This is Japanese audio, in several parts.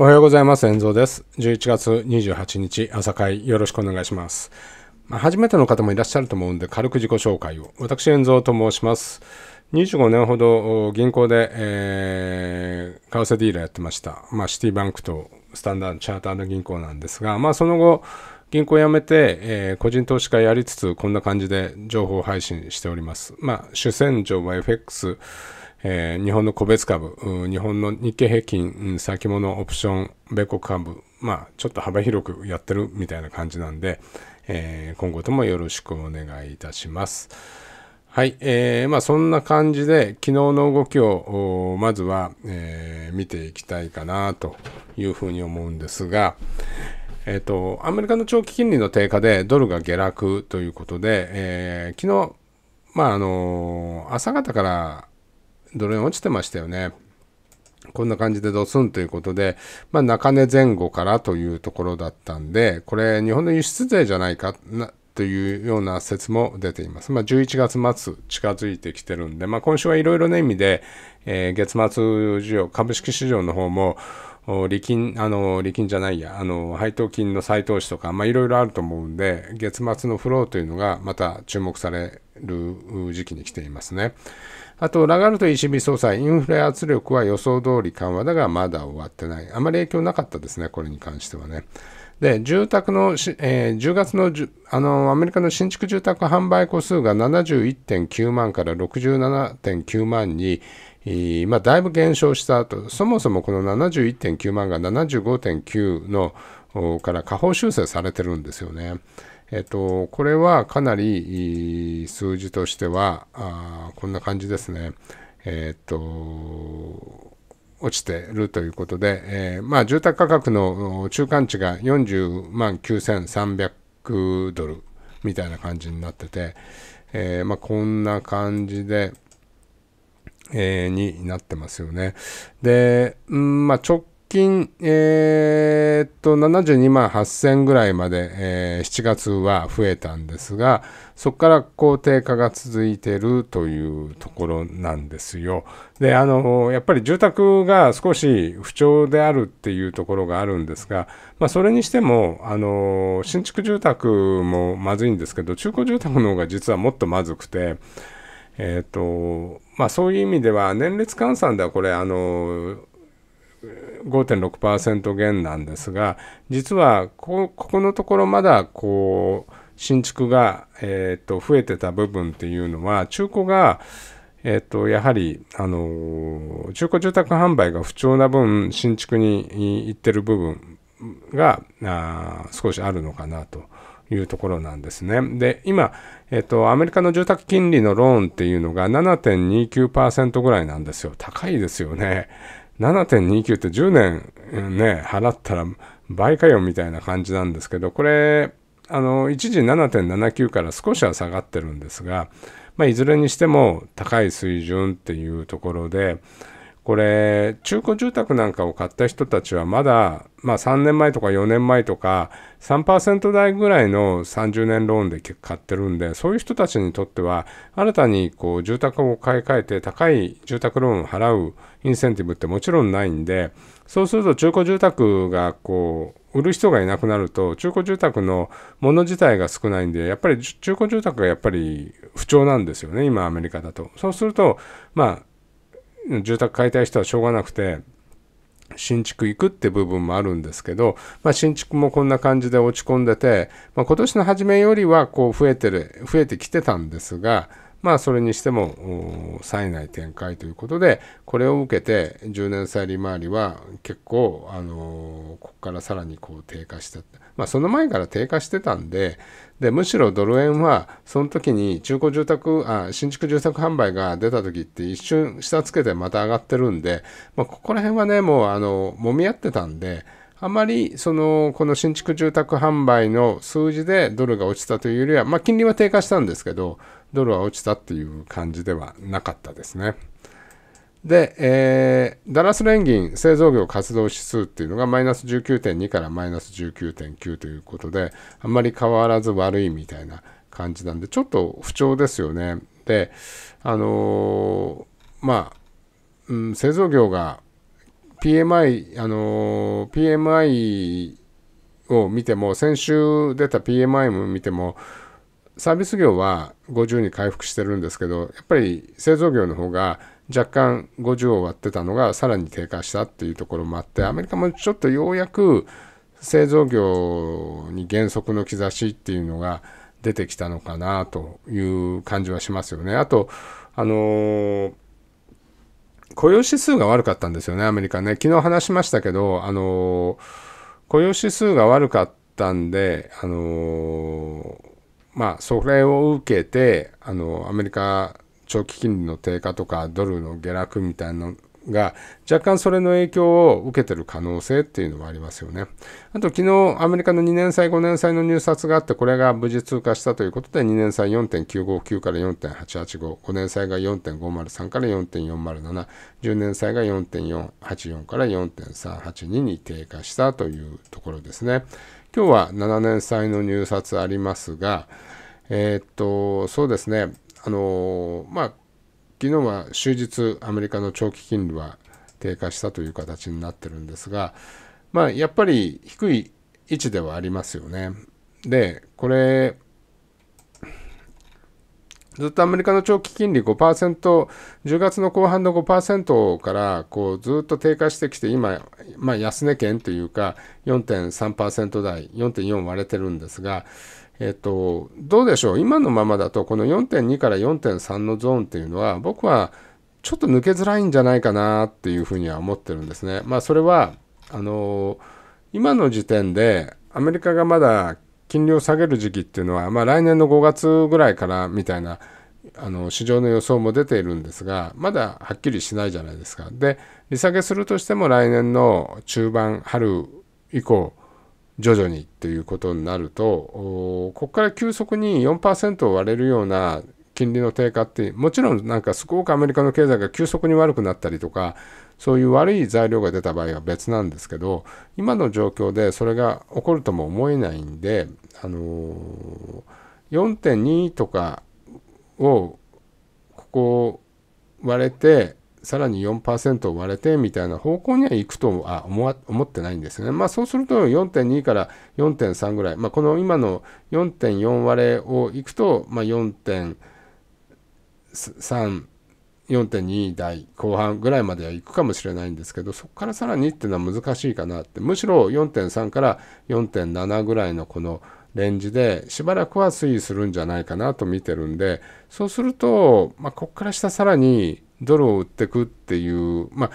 おはようございます。遠蔵です。11月28日朝会よろしくお願いします。まあ、初めての方もいらっしゃると思うんで軽く自己紹介を。私、遠蔵と申します。25年ほど銀行で、えー、為替ディーラーやってました。まあ、シティバンクとスタンダードチャーターの銀行なんですが、まあ、その後、銀行辞めて、えー、個人投資家やりつつ、こんな感じで情報配信しております。まあ、主戦場は FX、えー、日本の個別株、日本の日経平均、先物、オプション、米国株、まあ、ちょっと幅広くやってるみたいな感じなんで、えー、今後ともよろしくお願いいたします。はい、えー、まあ、そんな感じで、昨日の動きを、まずは、えー、見ていきたいかなというふうに思うんですが、えっ、と、アメリカの長期金利の低下でドルが下落ということで、えー、昨日、まあ、あの朝方からドル円落ちてましたよね。こんな感じでドスンということで、まあ、中値前後からというところだったんで、これ、日本の輸出税じゃないかなというような説も出ています。まあ、11月末、近づいてきてるんで、まあ、今週はいろいろな意味で、えー、月末需要、株式市場の方も、利金、あの、利金じゃないや、あの、配当金の再投資とか、いろいろあると思うんで、月末のフローというのがまた注目される時期に来ていますね。あと、ラガルト石見総裁、インフレ圧力は予想通り緩和だが、まだ終わってない。あまり影響なかったですね、これに関してはね。で、住宅の、えー、10月のあのアメリカの新築住宅販売個数が71.9万から67.9万に、まあ、だいぶ減少した後、そもそもこの71.9万が75.9のから下方修正されてるんですよね。えっと、これはかなり数字としては、あこんな感じですね。えっと、落ちてるということで、えー、まあ、住宅価格の中間値が40万9300ドルみたいな感じになってて、えー、まあ、こんな感じで、えー、になってますよね。で、うんまあ、直近、えー、っと、72万8000ぐらいまで、えー、7月は増えたんですが、そこからこう低下が続いてるというところなんですよ。で、あの、やっぱり住宅が少し不調であるっていうところがあるんですが、まあ、それにしても、あの、新築住宅もまずいんですけど、中古住宅の方が実はもっとまずくて、えーとまあ、そういう意味では年率換算ではこれあの5.6%減なんですが実はここのところまだこう新築が、えー、と増えてた部分っていうのは中古が、えー、とやはり、あの中古住宅販売が不調な分新築に行ってる部分があ少しあるのかなと。いうところなんですね。で、今、えっと、アメリカの住宅金利のローンっていうのが7.29%ぐらいなんですよ。高いですよね。7.29って10年ね、払ったら倍かよみたいな感じなんですけど、これ、あの、一時7.79から少しは下がってるんですが、まあ、いずれにしても高い水準っていうところで、これ、中古住宅なんかを買った人たちはまだ、まあ3年前とか4年前とか3%台ぐらいの30年ローンで買ってるんで、そういう人たちにとっては、新たにこう住宅を買い替えて高い住宅ローンを払うインセンティブってもちろんないんで、そうすると中古住宅がこう、売る人がいなくなると、中古住宅のもの自体が少ないんで、やっぱり中古住宅がやっぱり不調なんですよね、今アメリカだと。そうすると、まあ、住宅買いたい人はしょうがなくて、新築行くって部分もあるんですけど、まあ、新築もこんな感じで落ち込んでて、まあ、今年の初めよりはこう増えてる、増えてきてたんですが、まあそれにしても冴えない展開ということでこれを受けて10年債利回りは結構あのここからさらにこう低下してまあその前から低下してたんででむしろドル円はその時に中古住宅あ新築住宅販売が出た時って一瞬下つけてまた上がってるんで、まあ、ここら辺はねもうあの揉み合ってたんであまりそのこの新築住宅販売の数字でドルが落ちたというよりは、まあ、金利は低下したんですけどドルは落ちたっていう感じではなかったですね。で、えー、ダラス連銀製造業活動指数っていうのがマイナス19.2からマイナス19.9ということで、あんまり変わらず悪いみたいな感じなんで、ちょっと不調ですよね。で、あのー、まあ、うん、製造業が PMI、あのー、PMI を見ても、先週出た PMI も見ても、サービス業は50に回復してるんですけど、やっぱり製造業の方が若干50を割ってたのがさらに低下したっていうところもあって、アメリカもちょっとようやく製造業に減速の兆しっていうのが出てきたのかなという感じはしますよね。あと、あのー、雇用指数が悪かったんですよね、アメリカね。昨日話しましたけど、あのー、雇用指数が悪かったんで、あのーまあ、それを受けて、あの、アメリカ長期金利の低下とか、ドルの下落みたいなのが、若干それの影響を受けてる可能性っていうのはありますよね。あと、昨日、アメリカの2年債、5年債の入札があって、これが無事通過したということで、2年債4.959から4.885、5年債が4.503から4.407、10年債が4.484から4.382に低下したというところですね。今日は7年債の入札ありますが、えー、っと、そうですね、あの、まあ、昨日は終日アメリカの長期金利は低下したという形になってるんですが、まあ、やっぱり低い位置ではありますよね。で、これ、ずっとアメリカの長期金利5%、10月の後半の5%からこうずっと低下してきて、今、まあ、安値圏というか、4.3%台、4.4割れてるんですが、えっと、どうでしょう、今のままだと、この4.2から4.3のゾーンっていうのは、僕はちょっと抜けづらいんじゃないかなっていうふうには思ってるんですね。まあ、それは、あのー、今の時点で、アメリカがまだ金利を下げる時期っていうのは、まあ、来年の5月ぐらいからみたいなあの市場の予想も出ているんですがまだはっきりしないじゃないですか。で利下げするとしても来年の中盤春以降徐々にということになるとここから急速に4%を割れるような金利の低下って、もちろんなんかすごくアメリカの経済が急速に悪くなったりとか、そういう悪い材料が出た場合は別なんですけど、今の状況でそれが起こるとも思えないんで、あのー、4.2とかを、ここ割れて、さらに4%割れてみたいな方向には行くとは思思ってないんですよね。まあそうすると4.2から4.3ぐらい、まあ、この今の4.4割れを行くと、まあ、4.3 3、4.2台後半ぐらいまではいくかもしれないんですけど、そこからさらにっていうのは難しいかなって、むしろ4.3から4.7ぐらいのこのレンジでしばらくは推移するんじゃないかなと見てるんで、そうすると、まあ、ここから下さらにドルを売ってくっていう、まあ、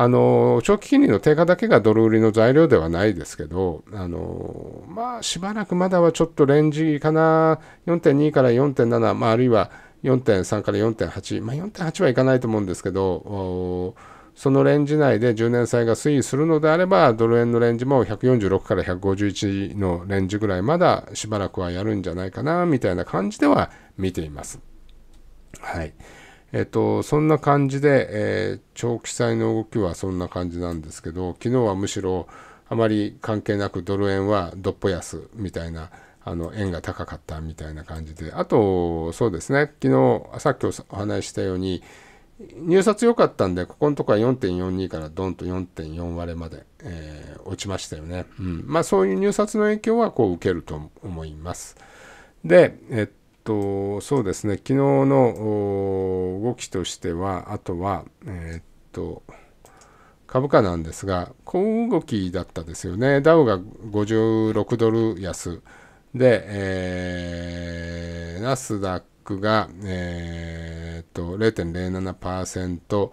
あの長期金利の低下だけがドル売りの材料ではないですけど、あのまあ、しばらくまだはちょっとレンジかな、4.2から4.7、まあ、あるいは4.3から4.8、まあ、4.8はいかないと思うんですけど、そのレンジ内で10年債が推移するのであれば、ドル円のレンジも146から151のレンジぐらい、まだしばらくはやるんじゃないかな、みたいな感じでは見ています。はい。えっと、そんな感じで、えー、長期債の動きはそんな感じなんですけど、昨日はむしろあまり関係なくドル円はどっぽ安みたいな、あの円が高かったみたいな感じであとそうですね昨日さっきお話ししたように入札良かったんでここのとこは4.42からドンと4.4割まで、えー、落ちましたよね、うん、まあそういう入札の影響はこう受けると思いますでえっとそうですね昨日の動きとしてはあとはえっと株価なんですが、こう動きだったですよね。ダウが56ドル安、で、えー、ナスダックが、えー、っと、0.07%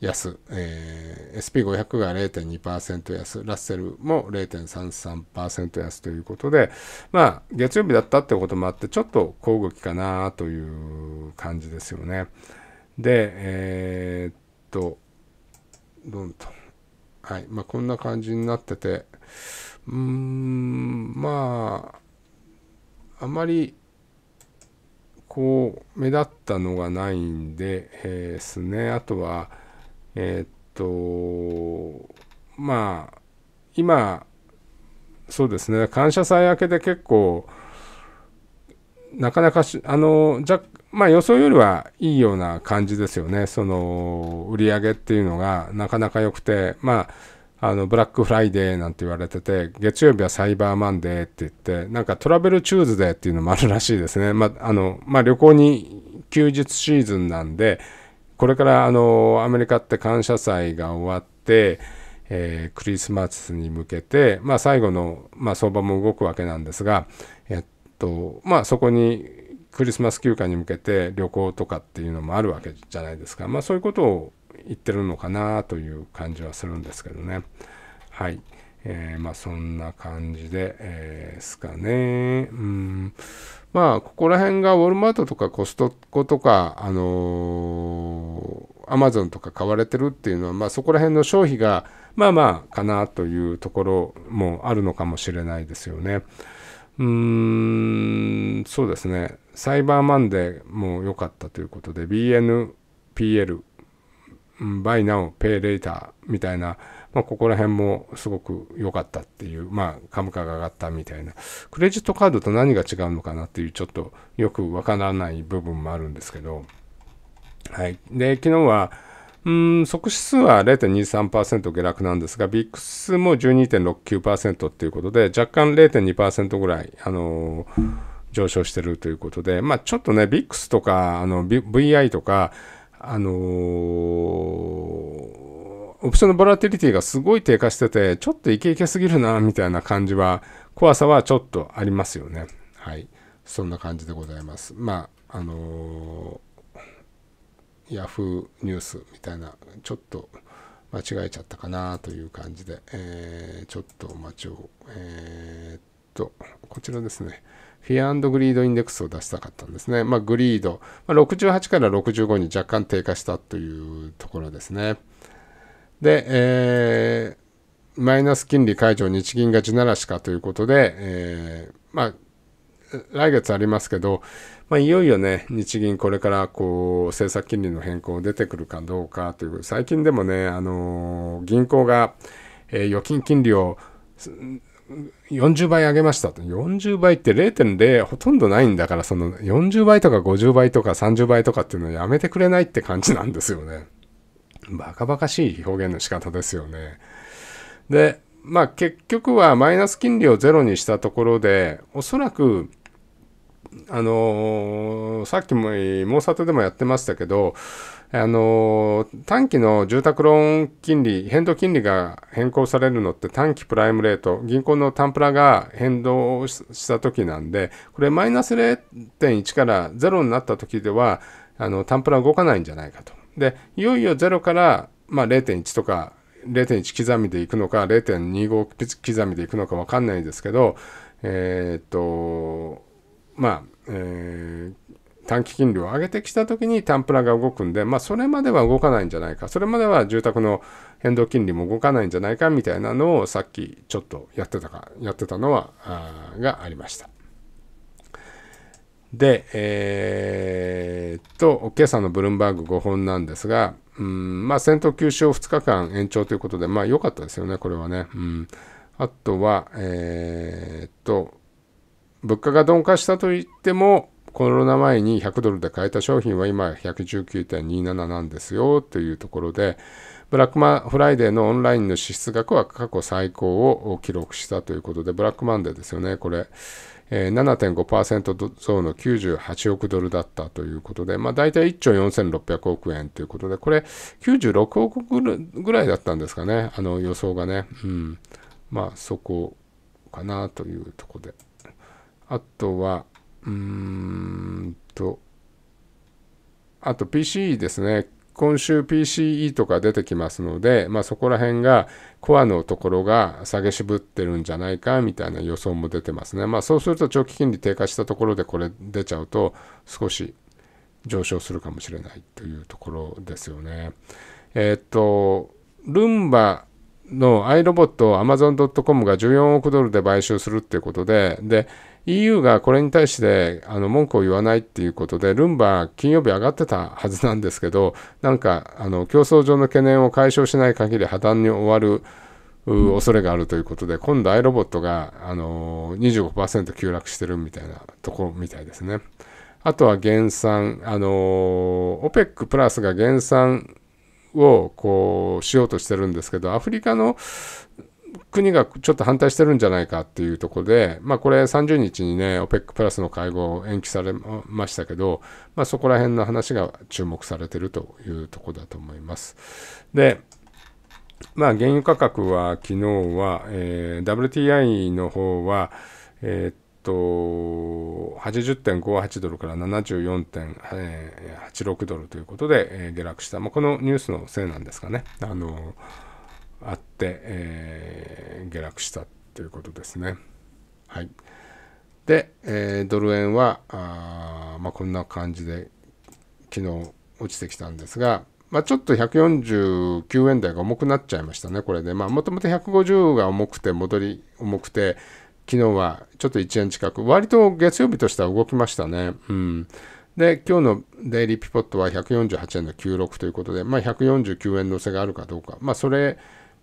安、えー、SP500 が0.2%安、ラッセルも0.33%安ということで、まあ、月曜日だったってこともあって、ちょっと小動きかなという感じですよね。で、えー、っと、どんと。はい。まあ、こんな感じになってて、うーん、まあ、あまりこう目立ったのがないんで、えー、ですねあとはえー、っとまあ今そうですね感謝祭明けで結構なかなかあのじゃまあ予想よりはいいような感じですよねその売り上げっていうのがなかなか良くてまああのブラックフライデーなんて言われてて月曜日はサイバーマンデーって言ってなんかトラベルチューズデーっていうのもあるらしいですね、まあのまあ、旅行に休日シーズンなんでこれからあのアメリカって感謝祭が終わって、えー、クリスマスに向けて、まあ、最後の、まあ、相場も動くわけなんですが、えっとまあ、そこにクリスマス休暇に向けて旅行とかっていうのもあるわけじゃないですか、まあ、そういうことを言ってるのかなという感じはするんですけどね。はい。えー、まあそんな感じで、えー、すかね。うん。まあここら辺がウォルマートとかコストコとか、あのー、アマゾンとか買われてるっていうのは、まあそこら辺の消費がまあまあかなというところもあるのかもしれないですよね。うーん、そうですね。サイバーマンデーも良かったということで、BNPL buy now, pay later みたいな、まあ、ここら辺もすごく良かったっていう、まあ、株価が上がったみたいな、クレジットカードと何が違うのかなっていう、ちょっとよくわからない部分もあるんですけど、はい。で、昨日は、うん、即指数は0.23%下落なんですが、ビックスも12.69%っていうことで、若干0.2%ぐらい、あのー、上昇してるということで、まあ、ちょっとね、ビックスとか、あの、VI とか、あのー、オプションのボラティリティがすごい低下してて、ちょっとイケイケすぎるな、みたいな感じは、怖さはちょっとありますよね。はい。そんな感じでございます。まあ、あのー、ヤフーニュースみたいな、ちょっと間違えちゃったかなという感じで、えー、ちょっとお待ちを、えー、っと、こちらですね。フィアグリードインデックスを出したかったんですね。まあ、グリード、まあ、68から65に若干低下したというところですね。で、えー、マイナス金利解除、日銀が地ならしかということで、えー、まあ、来月ありますけど、まあ、いよいよね、日銀これからこう政策金利の変更出てくるかどうかという、最近でもね、あのー、銀行が、えー、預金金利を40倍上げましたと。40倍って0.0ほとんどないんだから、その40倍とか50倍とか30倍とかっていうのやめてくれないって感じなんですよね。バカバカしい表現の仕方ですよね。で、まあ結局はマイナス金利をゼロにしたところで、おそらくあのー、さっきも、モーサテでもやってましたけど、あのー、短期の住宅ローン金利、変動金利が変更されるのって短期プライムレート、銀行のタンプラが変動した時なんで、これマイナス0.1から0になった時では、あの、タンプラ動かないんじゃないかと。で、いよいよ0から、まあ、0.1とか、0.1刻みでいくのか、0.25刻みでいくのか分かんないですけど、えー、っと、まあ、えー、短期金利を上げてきたときにタンプラが動くんで、まあ、それまでは動かないんじゃないか、それまでは住宅の変動金利も動かないんじゃないかみたいなのをさっきちょっとやってたか、やってたのは、あがありました。で、えー、っと、今朝のブルームバーグ5本なんですが、うん、まあ、戦闘休止を2日間延長ということで、まあ、良かったですよね、これはね。うん、あとは、えー、っと、物価が鈍化したといっても、コロナ前に100ドルで買えた商品は今119.27なんですよというところで、ブラックマフライデーのオンラインの支出額は過去最高を記録したということで、ブラックマンデーですよね、これ、7.5%増の98億ドルだったということで、まあ、大体1兆4600億円ということで、これ、96億ぐらいだったんですかね、あの予想がね。うん、まあ、そこかなというところで。あとは、うーんと、あと PCE ですね。今週 PCE とか出てきますので、まあ、そこら辺がコアのところが下げ渋ってるんじゃないかみたいな予想も出てますね。まあ、そうすると長期金利低下したところでこれ出ちゃうと少し上昇するかもしれないというところですよね。えー、っと、ルンバの i イロボットを Amazon.com が14億ドルで買収するっていうことで、で、EU がこれに対してあの文句を言わないっていうことで、ルンバ金曜日上がってたはずなんですけど、なんかあの競争上の懸念を解消しない限り破綻に終わる恐れがあるということで、今度アイロボットがあの25%急落してるみたいなところみたいですね。あとは減産、あの OPEC プラスが減産をこうしようとしてるんですけど、アフリカの国がちょっと反対してるんじゃないかっていうところで、まあ、これ30日にね、OPEC プラスの会合を延期されましたけど、まあ、そこら辺の話が注目されてるというところだと思います。で、まあ、原油価格は昨日は、えー、WTI の方は、えー、っと、80.58ドルから74.86ドルということで、え下落した。まあ、このニュースのせいなんですかね。あのーあって、えー、下落したということですね。はい、で、えー、ドル円はあ、まあ、こんな感じで昨日落ちてきたんですが、まあ、ちょっと149円台が重くなっちゃいましたね、これで。もともと150が重くて、戻り重くて、昨日はちょっと1円近く、割と月曜日としては動きましたね。うん、で、今日のデイリーピポットは148円の96ということで、まあ、149円のせがあるかどうか、まあ、それ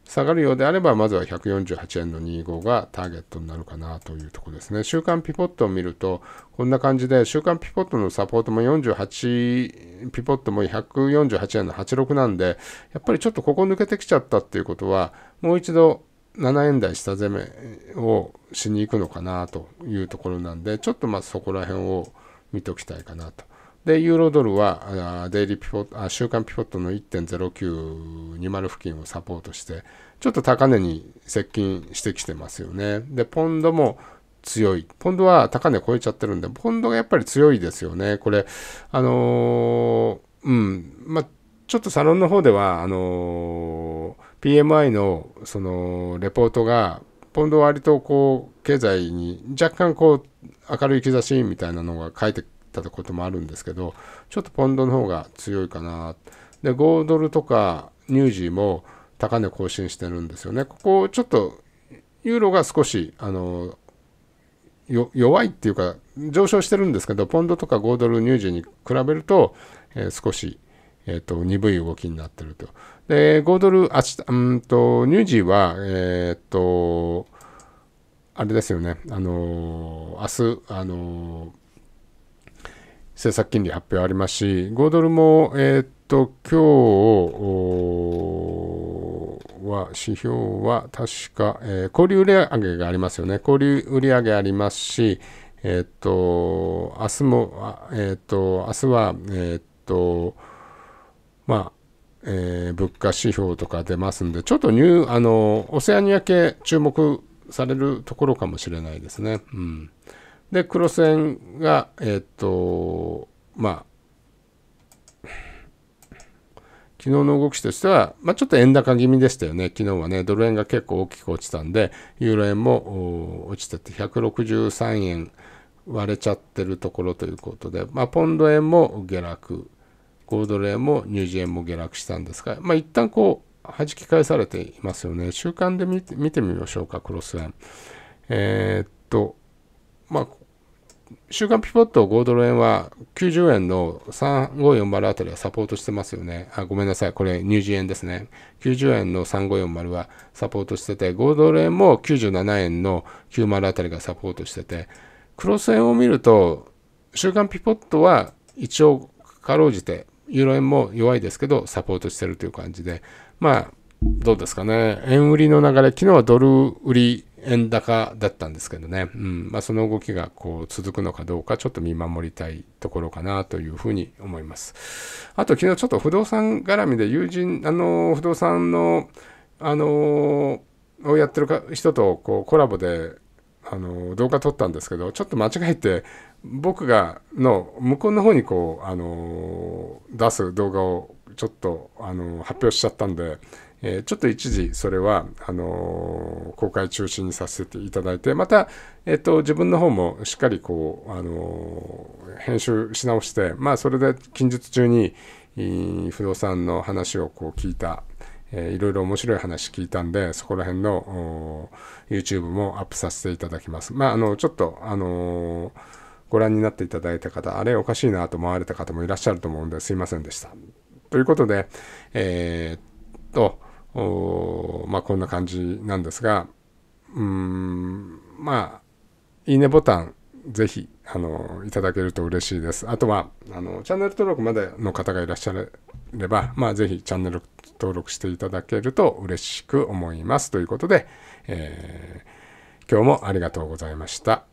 下がるようであれば、まずは148円の25がターゲットになるかなというところですね。週間ピポットを見ると、こんな感じで、週間ピポットのサポートも48、ピポットも148円の86なんで、やっぱりちょっとここ抜けてきちゃったっていうことは、もう一度7円台下攻めをしに行くのかなというところなんで、ちょっとまあそこら辺を見ておきたいかなと。で、ユーロドルは、デイリーピボあ週間ピポットの1.0920付近をサポートして、ちょっと高値に接近してきてますよね。で、ポンドも強い。ポンドは高値超えちゃってるんで、ポンドがやっぱり強いですよね。これ、あのー、うん、まあ、ちょっとサロンの方では、あのー、PMI の、その、レポートが、ポンド割とこう、経済に若干こう、明るい兆しみたいなのが書いてったこともあるんですけど、ちょっとポンドの方が強いかな。で、5ドルとかニュージーも高値更新してるんですよね。ここちょっとユーロが少し、あの、弱いっていうか、上昇してるんですけど、ポンドとか5ドルニュージーに比べると、えー、少し、えっ、ー、と、鈍い動きになってると。で、5ドル、あち、うんと、ニュージーは、えっ、ー、と、あれですよね、あのー、明日、あのー、政策金利発表ありますし、5ドルも、えー、っと、今日は、指標は確か、えー、流売売上がありますよね。小売売上ありますし、えー、っと、明日も、あえー、っと、明日は、えっと、まあ、えー、物価指標とか出ますんで、ちょっとニュー、あの、オセアニア系注目されるところかもしれないですね。うん。で黒線がえっ、ー、とまあ昨日の動きとしては、まあ、ちょっと円高気味でしたよね。昨日はね、ドル円が結構大きく落ちたんで、ユーロ円も落ちてて、163円割れちゃってるところということで、まあ、ポンド円も下落、5ドル円もニュージー円も下落したんですが、まあ、一旦こう、弾き返されていますよね。週間で見てみましょうか、クロス円。えー、っと、まあ、週刊ピポット5ドル円は90円の3540あたりはサポートしてますよね。あ、ごめんなさい。これ、ニュージー円ですね。90円の3540はサポートしてて、5ドル円も97円の90あたりがサポートしてて、クロス円を見ると、週刊ピポットは一応かろうじて、ユーロ円も弱いですけど、サポートしてるという感じで、まあ、どうですかね。円売りの流れ、昨日はドル売り円高だったんですけどね、うんまあ、その動きがこう続くのかどうか、ちょっと見守りたいところかなというふうに思います。あと、昨日ちょっと不動産絡みで友人、あの不動産の、あのをやってるか人とこうコラボであの動画撮ったんですけど、ちょっと間違えて、僕がの向こうの方にこう、あの出す動画をちょっと、あの発表しちゃったんで、えー、ちょっと一時それはあのー、公開中止にさせていただいてまた、えーと、自分の方もしっかりこう、あのー、編集し直して、まあ、それで近日中に不動産の話をこう聞いた、えいろいろ面白い話聞いたんでそこら辺の YouTube もアップさせていただきます。まあ、あのちょっと、あのご覧になっていただいた方、あれおかしいなと思われた方もいらっしゃると思うんですいませんでした。ということで、えー、っと、まあ、こんな感じなんですが、うん、まあ、いいねボタン、ぜひ、あの、いただけると嬉しいです。あとは、あの、チャンネル登録までの方がいらっしゃれば、まあ、ぜひチャンネル登録していただけると嬉しく思います。ということで、えー、今日もありがとうございました。